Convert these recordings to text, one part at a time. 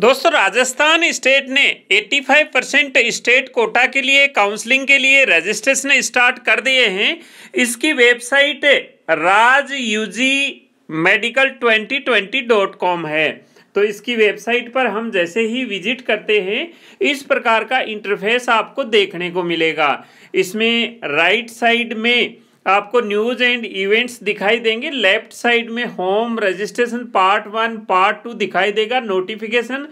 दोस्तों राजस्थान स्टेट ने 85 percent state quota के लिए काउंसलिंग के लिए रजिस्ट्रेशन स्टार्ट कर दिए हैं इसकी website Raj UG medical twenty twenty dot com है तो इसकी वेबसाइट पर हम जैसे ही विजिट करते हैं इस प्रकार का इंटरफेस आपको देखने को मिलेगा इसमें राइट साइड में आपको न्यूज़ एंड इवेंट्स दिखाई देंगे लेफ्ट साइड में home registration part one part two दिखाई देगा नोटिफिकेशन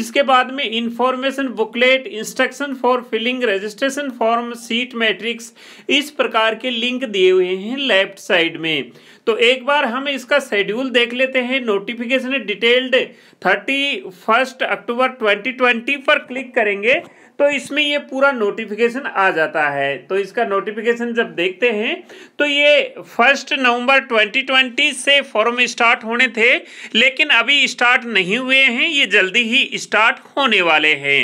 इसके बाद में information booklet instruction for filling registration form seat matrix इस प्रकार के लिंक दिए हुए हैं लेफ्ट साइड में तो एक बार हम इसका शेड्यूल देख लेते हैं notification detailed thirty first October twenty twenty पर क्लिक करेंगे तो इसमें ये पूरा नोटिफिकेशन आ जाता है तो इसका नोटिफिकेशन जब देखते हैं तो ये फर्स्ट नवंबर 2020 से फॉर्म स्टार्ट होने थे लेकिन अभी स्टार्ट नहीं हुए हैं ये जल्दी ही स्टार्ट होने वाले हैं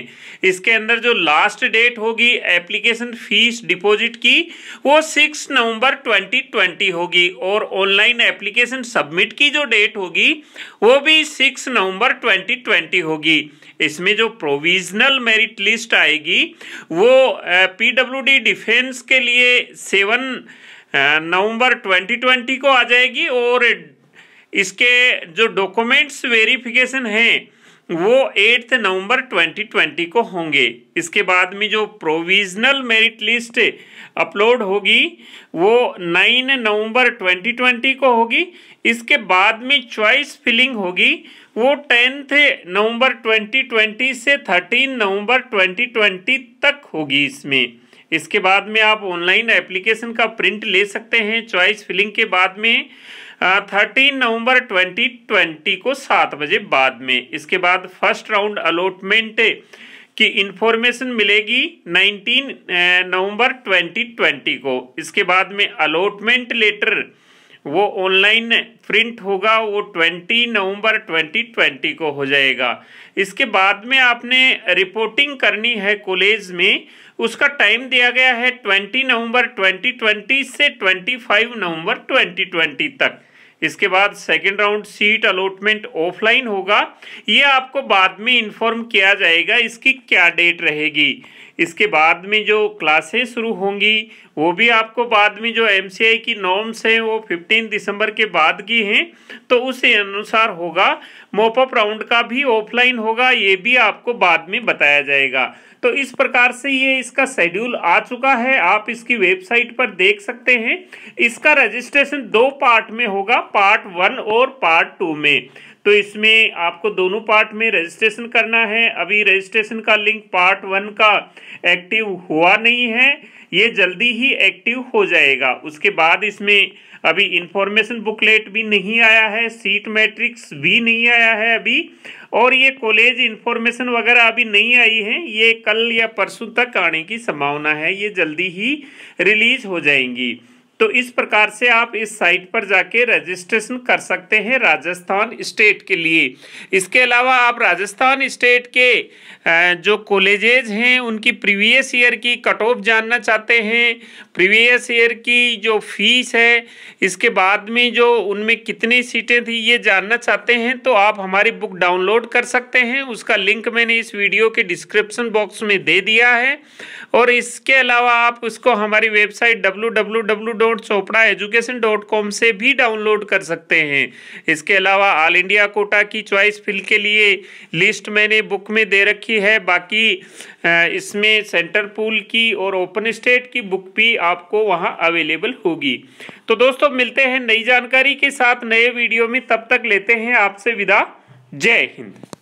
इसके अंदर जो लास्ट डेट होगी एप्लीकेशन फीस डिपॉजिट की वो 6 नवंबर 2020 होगी और ऑनलाइन एप्लीकेशन सबमिट की जो डेट होगी वो भी 6 नवंबर 2020 होगी इसमें जो प्रोविजनल मेरिट लिस्ट आएगी वो पीडब्ल्यूडी डिफेंस के लिए सेवन नवंबर 2020 को आ जाएगी और इसके जो डॉक्यूमेंट्स वेरिफिकेशन हैं वो एट्थ नवंबर 2020 को होंगे इसके बाद में जो प्रोविजनल मेरिट लिस्ट अपलोड होगी वो 9 नवंबर 2020 को होगी इसके बाद में चॉइस फिलिंग होगी वो टेंथ नवंबर 2020 से 13 नवंबर 2020 तक होगी इसमें इसके बाद में आप ऑनलाइन एप्लीकेशन का प्रिंट ले सकते हैं चॉइस फिलिंग के बाद में थर्टीन नवंबर 2020 को सात बजे बाद में इसके बाद फर्स्ट राउंड अलॉटमेंट की इंफॉर्मेशन मिलेगी 19 नवंबर 2020 को इसके बाद में अलॉटमेंट लेटर वो ऑनलाइन प्रिंट होगा वो 20 नवंबर 2020 को हो जाएगा इसके बाद में आपने रिपोर्टिंग करनी है कॉलेज में उसका टाइम दिया गया है 20 नवंबर 2020 से 25 नवंबर 2020 तक इसके बाद second round seat allotment offline होगा ये आपको बाद में इन्फॉर्म किया जाएगा इसकी क्या डेट रहेगी इसके बाद में जो क्लासेस शुरू होंगी वो भी आपको बाद में जो एम की नॉर्म्स हैं वो 15 दिसंबर के बाद की हैं तो उसे अनुसार होगा मोपअप राउंड का भी ऑफलाइन होगा ये भी आपको बाद में बताया जाएगा तो इस प्रकार से ये इसका शेड्यूल आ चुका है आप इसकी वेबसाइट पर देख सकते हैं इसका रजिस्ट्रेशन दो पार्ट में होगा पार्ट वन और पार्ट टू में तो इसमें आपको दोनों पार्ट में रजिस्ट्रेशन करना है अभी रजिस्ट्रेशन का लिंक पार्ट वन का एक्टिव हुआ नहीं है ये जल्दी ही एक्टिव हो जाएगा उसके बाद इसमें अभी इंफॉर्मेशन बुकलेट भी नहीं आया है सीट मैट्रिक्स भी नहीं आया है अभी और ये कॉलेज इंफॉर्मेशन वगैरह अभी नहीं आई है ये कल या परसों तक आने की संभावना है ये जल्दी ही रिलीज हो जाएंगी तो इस प्रकार से आप इस साइट पर जाके रजिस्ट्रेशन कर सकते हैं राजस्थान स्टेट के लिए इसके अलावा आप राजस्थान स्टेट के जो कॉलेजेज हैं उनकी प्रीवियस ईयर की कट ऑफ जानना चाहते हैं प्रीवियस ईयर की जो फीस है इसके बाद में जो उनमें कितनी सीटें थी ये जानना चाहते हैं तो आप हमारी बुक डाउनलोड कर सकते हैं उसका लिंक मैंने इस वीडियो के डिस्क्रिप्सन बॉक्स में दे दिया है और इसके अलावा आप उसको हमारी website W dot Chopra education dot com से भी डाउनलोड कर सकते हैं इसके अलावा ऑल इंडिया कोटा की चॉइस फिल के लिए लिस्ट मैंने बुक में दे रखी है बाकी इसमें सेंटर पूल की और ओपन स्टेट की बुक भी आपको वहाँ अवेलेबल होगी तो दोस्तों मिलते हैं नई जानकारी के साथ नए वीडियो में तब तक लेते हैं आपसे विदा जय हिंद